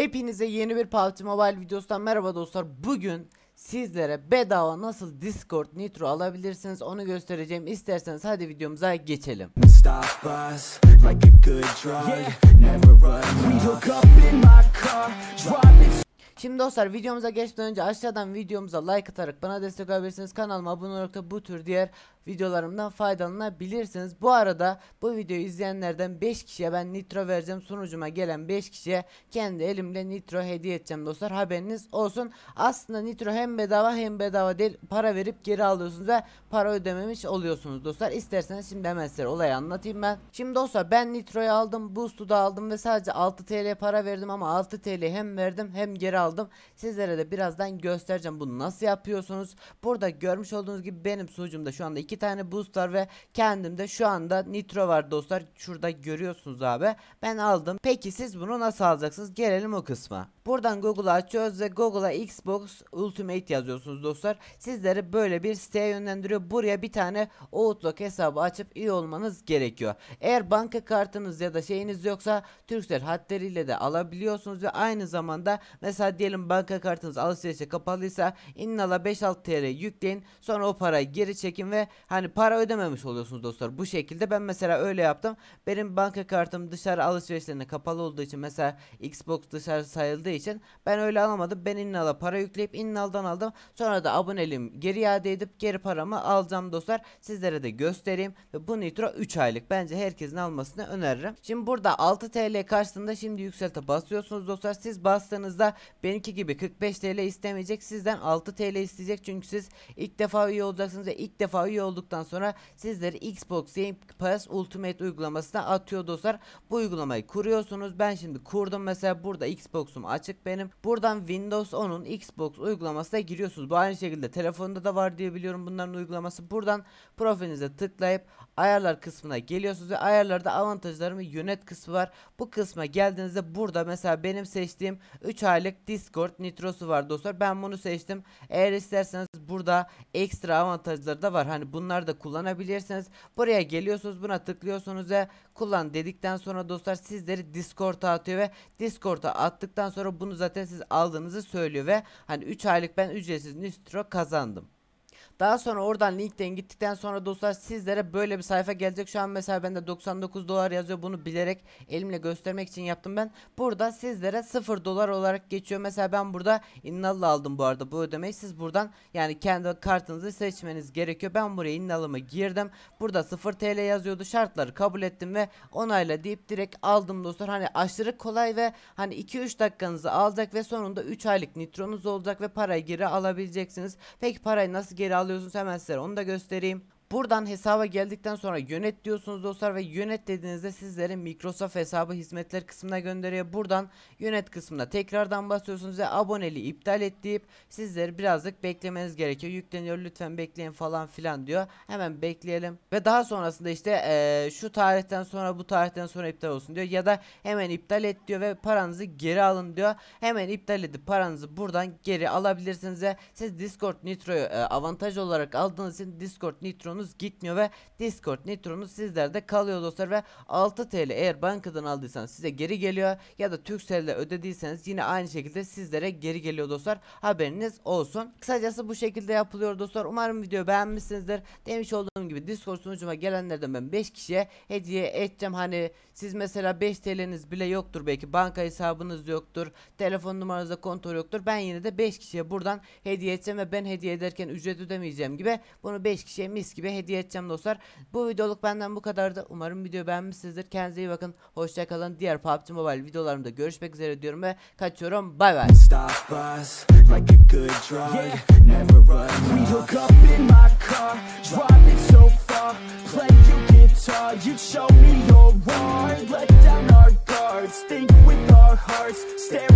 Hepinize yeni bir PUBG Mobile videosundan merhaba dostlar. Bugün sizlere bedava nasıl Discord Nitro alabilirsiniz onu göstereceğim. İsterseniz hadi videomuza geçelim. Şimdi dostlar videomuza geçmeden önce aşağıdan videomuza like atarak bana destek olabilirsiniz. Kanalıma abone olarak da bu tür diğer videolarımdan faydalanabilirsiniz. Bu arada bu videoyu izleyenlerden 5 kişiye ben nitro vereceğim. Sunucuma gelen 5 kişiye kendi elimle nitro hediye edeceğim dostlar. Haberiniz olsun. Aslında nitro hem bedava hem bedava değil. Para verip geri alıyorsunuz ve para ödememiş oluyorsunuz dostlar. İsterseniz şimdi hemen size olayı anlatayım ben. Şimdi dostlar ben nitroyu aldım. Boost'u da aldım ve sadece 6 TL para verdim ama 6 TL hem verdim hem geri aldım. Sizlere de birazdan göstereceğim bunu nasıl yapıyorsunuz. Burada görmüş olduğunuz gibi benim sunucumda şu anda iki tane booster ve kendimde şu anda nitro var dostlar. Şurada görüyorsunuz abi. Ben aldım. Peki siz bunu nasıl alacaksınız? Gelelim o kısma. Buradan Google'a açıyoruz ve Google'a Xbox Ultimate yazıyorsunuz dostlar. Sizleri böyle bir siteye yönlendiriyor. Buraya bir tane Outlook hesabı açıp iyi olmanız gerekiyor. Eğer banka kartınız ya da şeyiniz yoksa Türksel hatlarıyla de alabiliyorsunuz ve aynı zamanda mesela diyelim banka kartınız alışverişe kapalıysa Innal'a 5-6 TL yükleyin. Sonra o parayı geri çekin ve hani para ödememiş oluyorsunuz dostlar. Bu şekilde ben mesela öyle yaptım. Benim banka kartım dışarı alışverişlerine kapalı olduğu için mesela Xbox dışarı sayıldığı için ben öyle alamadım. Ben Innal'a para yükleyip Innal'dan aldım. Sonra da aboneliğim geri iade edip geri paramı alacağım dostlar. Sizlere de göstereyim. Ve bu Nitro 3 aylık. Bence herkesin almasını öneririm. Şimdi burada 6 TL karşısında şimdi yükselte basıyorsunuz dostlar. Siz bastığınızda benimki gibi 45 TL istemeyecek. Sizden 6 TL isteyecek. Çünkü siz ilk defa üye olacaksınız ve ilk defa üye olduktan sonra sizleri Xbox Game Pass Ultimate uygulamasına atıyor dostlar. Bu uygulamayı kuruyorsunuz. Ben şimdi kurdum mesela burada Xbox'um açık benim. Buradan Windows 10'un Xbox uygulamasına giriyorsunuz. Bu aynı şekilde telefonda da var diye biliyorum bunların uygulaması. Buradan profilinize tıklayıp ayarlar kısmına geliyorsunuz ve ayarlarda avantajlarımı yönet kısmı var. Bu kısma geldiğinizde burada mesela benim seçtiğim 3 aylık Discord Nitro'su var dostlar. Ben bunu seçtim. Eğer isterseniz burada ekstra avantajları da var. Hani bu bunları da kullanabilirsiniz. Buraya geliyorsunuz buna tıklıyorsunuz ve kullan dedikten sonra dostlar sizleri Discord'a atıyor ve Discord'a attıktan sonra bunu zaten siz aldığınızı söylüyor ve hani 3 aylık ben ücretsiz Nistro kazandım. Daha sonra oradan linkten gittikten sonra dostlar sizlere böyle bir sayfa gelecek. Şu an mesela bende 99 dolar yazıyor. Bunu bilerek elimle göstermek için yaptım ben. Burada sizlere 0 dolar olarak geçiyor. Mesela ben burada innallı aldım bu arada bu ödemeyi. Siz buradan yani kendi kartınızı seçmeniz gerekiyor. Ben buraya innalımı girdim. Burada 0 TL yazıyordu. Şartları kabul ettim ve onayla deyip direkt aldım dostlar. Hani aşırı kolay ve hani 2-3 dakikanızı alacak ve sonunda 3 aylık nitronuz olacak ve parayı geri alabileceksiniz. Peki parayı nasıl geri alıyorsunuz? alıyorsunuz hemen size onu da göstereyim. Buradan hesaba geldikten sonra yönet diyorsunuz dostlar ve yönet dediğinizde sizleri Microsoft hesabı hizmetler kısmına gönderiyor. Buradan yönet kısmına tekrardan basıyorsunuz ve aboneli iptal et deyip sizleri birazcık beklemeniz gerekiyor. Yükleniyor lütfen bekleyin falan filan diyor. Hemen bekleyelim ve daha sonrasında işte ee, şu tarihten sonra bu tarihten sonra iptal olsun diyor ya da hemen iptal et diyor ve paranızı geri alın diyor. Hemen iptal edip paranızı buradan geri alabilirsiniz ve siz Discord Nitro'yu e, avantaj olarak aldığınız için Discord Nitro'nun paramız gitmiyor ve Discord Nitro'muz sizlerde kalıyor dostlar ve 6 TL eğer bankadan aldıysanız size geri geliyor ya da Türkcell'de ödediyseniz yine aynı şekilde sizlere geri geliyor dostlar haberiniz olsun. Kısacası bu şekilde yapılıyor dostlar umarım videoyu beğenmişsinizdir demiş olduğum gibi Discord sunucuma gelenlerden ben 5 kişiye hediye edeceğim hani siz mesela 5 TL'niz bile yoktur belki banka hesabınız yoktur telefon numaranızda kontrol yoktur ben yine de 5 kişiye buradan hediye edeceğim ve ben hediye ederken ücret ödemeyeceğim gibi bunu 5 kişiye mis gibi gibi hediye edeceğim dostlar. Bu videoluk benden bu kadardı. Umarım video beğenmişsinizdir. Kendinize iyi bakın. Hoşça kalın. Diğer PUBG Mobile videolarımda görüşmek üzere diyorum ve kaçıyorum. Bay bay. You'd show me your art, let down our guards, think with our hearts, stare